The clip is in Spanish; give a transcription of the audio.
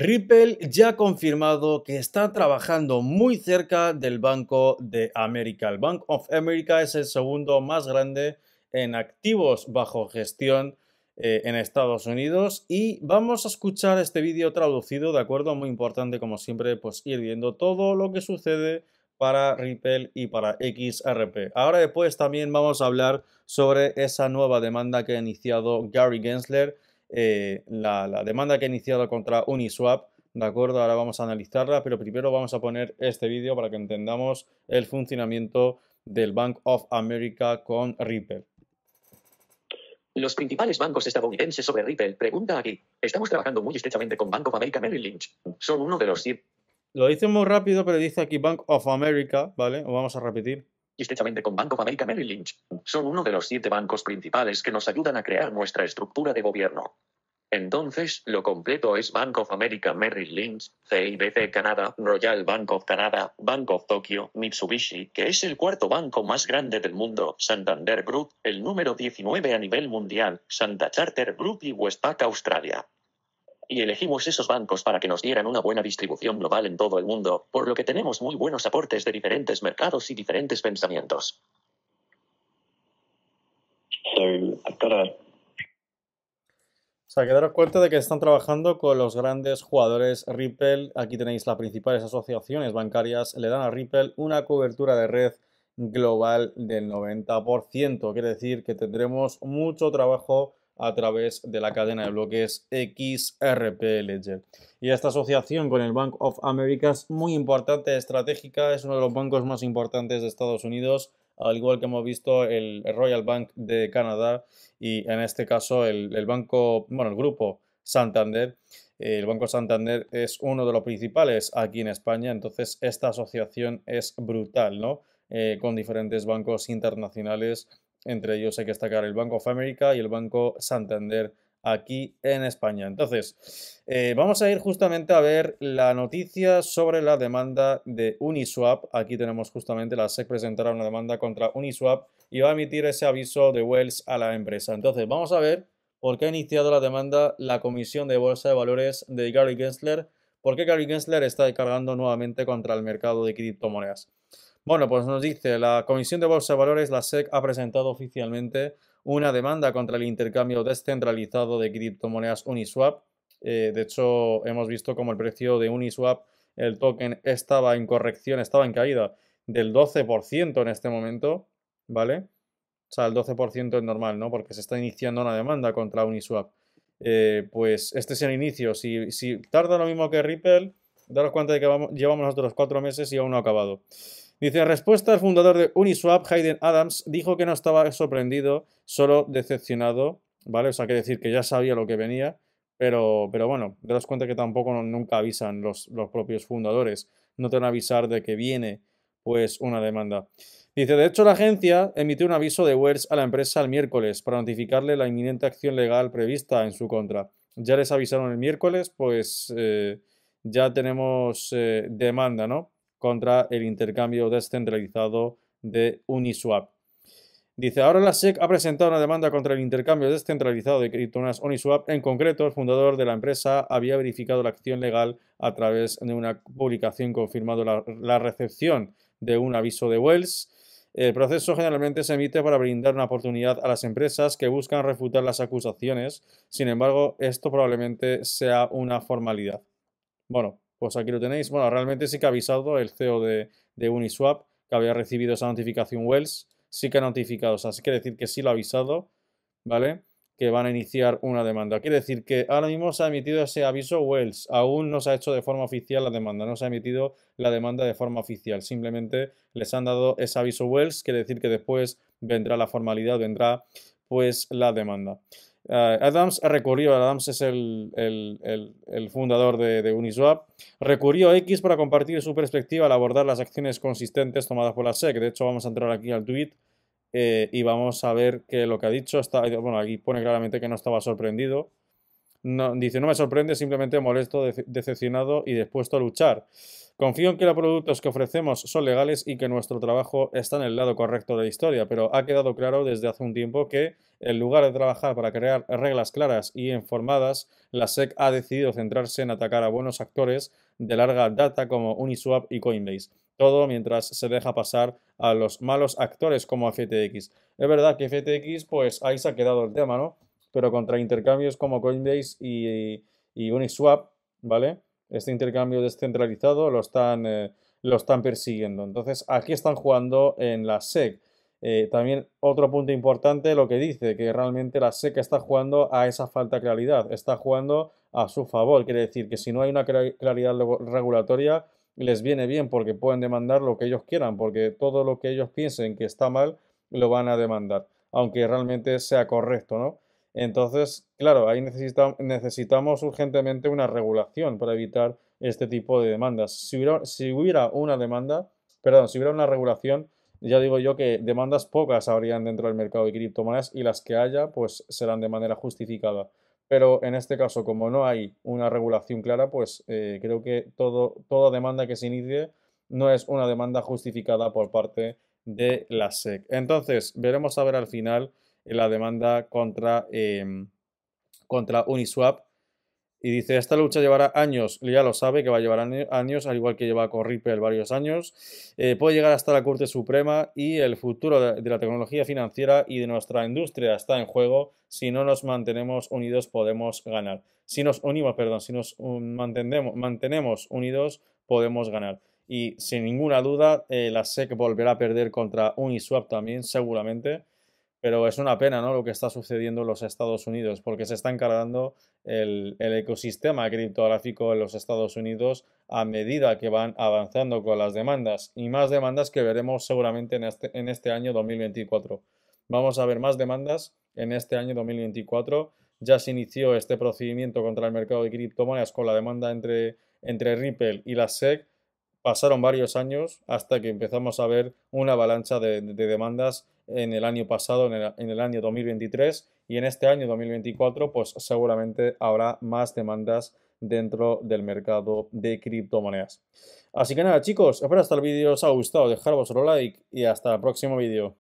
Ripple ya ha confirmado que está trabajando muy cerca del Banco de América. El Bank of America es el segundo más grande en activos bajo gestión eh, en Estados Unidos y vamos a escuchar este vídeo traducido, ¿de acuerdo? Muy importante como siempre, pues ir viendo todo lo que sucede para Ripple y para XRP. Ahora después también vamos a hablar sobre esa nueva demanda que ha iniciado Gary Gensler eh, la, demanda que ha iniciado contra Uniswap. De acuerdo, ahora vamos a analizarla, pero primero vamos a poner este vídeo para que entendamos el funcionamiento del Bank of America con Ripple. Los principales bancos estadounidenses sobre Ripple. Pregunta aquí. Estamos trabajando muy estrechamente con Bank of America Merrill Lynch. Son uno de los... Lo dice muy rápido, pero dice aquí Bank of America, ¿vale? vamos a repetir estrechamente con Bank of America Merrill Lynch. Son uno de los siete bancos principales que nos ayudan a crear nuestra estructura de gobierno. Entonces, lo completo es Bank of America Merrill Lynch, CIBC Canadá, Royal Bank of Canada, Bank of Tokyo, Mitsubishi, que es el cuarto banco más grande del mundo, Santander Group, el número 19 a nivel mundial, Santa Charter Group y Westpac Australia y elegimos esos bancos para que nos dieran una buena distribución global en todo el mundo, por lo que tenemos muy buenos aportes de diferentes mercados y diferentes pensamientos. O sea, que daros cuenta de que están trabajando con los grandes jugadores Ripple. Aquí tenéis las principales asociaciones bancarias. Le dan a Ripple una cobertura de red global del 90%. Quiere decir que tendremos mucho trabajo a través de la cadena de bloques XRP Ledger. Y esta asociación con el Bank of America es muy importante, estratégica, es uno de los bancos más importantes de Estados Unidos, al igual que hemos visto el Royal Bank de Canadá y en este caso el, banco, bueno, el grupo Santander. El Banco Santander es uno de los principales aquí en España, entonces esta asociación es brutal, ¿no? Eh, con diferentes bancos internacionales entre ellos hay que destacar el Banco of America y el Banco Santander aquí en España. Entonces, eh, vamos a ir justamente a ver la noticia sobre la demanda de Uniswap. Aquí tenemos justamente la SEC presentará una demanda contra Uniswap y va a emitir ese aviso de Wells a la empresa. Entonces, vamos a ver por qué ha iniciado la demanda la Comisión de Bolsa de Valores de Gary Gensler ¿Por qué Gary Gensler está cargando nuevamente contra el mercado de criptomonedas. Bueno, pues nos dice, la Comisión de Bolsa de Valores, la SEC, ha presentado oficialmente una demanda contra el intercambio descentralizado de criptomonedas Uniswap. Eh, de hecho, hemos visto como el precio de Uniswap, el token, estaba en corrección, estaba en caída del 12% en este momento, ¿vale? O sea, el 12% es normal, ¿no? Porque se está iniciando una demanda contra Uniswap. Eh, pues este es el inicio. Si, si, tarda lo mismo que Ripple, daros cuenta de que vamos, llevamos otros cuatro meses y aún no ha acabado. Dice, respuesta, el fundador de Uniswap, Hayden Adams, dijo que no estaba sorprendido, solo decepcionado, ¿vale? O sea, que decir que ya sabía lo que venía, pero, pero bueno, daros cuenta que tampoco nunca avisan los, los propios fundadores, no te van a avisar de que viene pues una demanda. Dice, de hecho, la agencia emitió un aviso de Wers a la empresa el miércoles para notificarle la inminente acción legal prevista en su contra. Ya les avisaron el miércoles, pues eh, ya tenemos eh, demanda, ¿no? Contra el intercambio descentralizado de Uniswap. Dice, ahora la SEC ha presentado una demanda contra el intercambio descentralizado de criptomonedas Uniswap. En concreto, el fundador de la empresa había verificado la acción legal a través de una publicación confirmando la recepción de un aviso de Wells. El proceso generalmente se emite para brindar una oportunidad a las empresas que buscan refutar las acusaciones. Sin embargo, esto probablemente sea una formalidad. Bueno, pues aquí lo tenéis. Bueno, realmente sí que ha avisado el CEO de, Uniswap que había recibido esa notificación Wells. Sí que ha notificado, o sea, sí quiere decir que sí lo ha avisado, ¿vale? que van a iniciar una demanda. Quiere decir que ahora mismo se ha emitido ese aviso Wells, aún no se ha hecho de forma oficial la demanda, no se ha emitido la demanda de forma oficial, simplemente les han dado ese aviso Wells, quiere decir que después vendrá la formalidad, vendrá pues la demanda. Eh, Adams recurrió, Adams es el, el, fundador de, de, Uniswap, recurrió a X para compartir su perspectiva al abordar las acciones consistentes tomadas por la SEC. De hecho, vamos a entrar aquí al tweet eh, y vamos a ver que lo que ha dicho está. Bueno, aquí pone claramente que no estaba sorprendido. dice, no me sorprende, simplemente molesto, decepcionado y dispuesto a luchar. Confío en que los productos que ofrecemos son legales y que nuestro trabajo está en el lado correcto de la historia, pero ha quedado claro desde hace un tiempo que, en lugar de trabajar para crear reglas claras y informadas, la SEC ha decidido centrarse en atacar a buenos actores de larga data como Uniswap y Coinbase. Todo mientras se deja pasar a los malos actores como FTX. Es verdad que FTX, pues ahí se ha quedado el tema, ¿no? Pero contra intercambios como Coinbase y, y Uniswap, ¿vale? Este intercambio descentralizado lo están, eh, lo están persiguiendo. Entonces, aquí están jugando en la SEC. Eh, también otro punto importante, lo que dice, que realmente la SEC está jugando a esa falta de claridad, está jugando a su favor. Quiere decir que si no hay una claridad regulatoria, les viene bien porque pueden demandar lo que ellos quieran, porque todo lo que ellos piensen que está mal lo van a demandar, aunque realmente sea correcto, ¿no? Entonces, claro, ahí necesitamos urgentemente una regulación para evitar este tipo de demandas. Si hubiera, si hubiera una demanda, perdón, si hubiera una regulación, ya digo yo que demandas pocas habrían dentro del mercado de criptomonedas y las que haya, pues serán de manera justificada. Pero en este caso, como no hay una regulación clara, pues eh, creo que todo, toda demanda que se inicie no es una demanda justificada por parte de la SEC. Entonces, veremos a ver al final la demanda contra, em, contra Uniswap y dice, esta lucha llevará años, ya lo sabe que va a llevar años, al igual que lleva con Ripple varios años. Eh, puede llegar hasta la Corte Suprema y el futuro de la tecnología financiera y de nuestra industria está en juego. Si no nos mantenemos unidos podemos ganar. Si nos unimos, perdón, si nos um, mantenemos, mantenemos unidos podemos ganar. Y sin ninguna duda, eh, la SEC volverá a perder contra Uniswap también, seguramente. Pero es una pena ¿no? lo que está sucediendo en los Estados Unidos, porque se está encargando el, ecosistema criptográfico en los Estados Unidos a medida que van avanzando con las demandas y más demandas que veremos seguramente en este, en este año 2024. Vamos a ver más demandas en este año 2024. Ya se inició este procedimiento contra el mercado de criptomonedas con la demanda entre, entre Ripple y la SEC pasaron varios años hasta que empezamos a ver una avalancha de, demandas en el año pasado, en el, año 2023 y en este año 2024, pues seguramente habrá más demandas dentro del mercado de criptomonedas. Así que nada chicos, espero hasta este el vídeo os ha gustado, dejar vuestro like y hasta el próximo vídeo.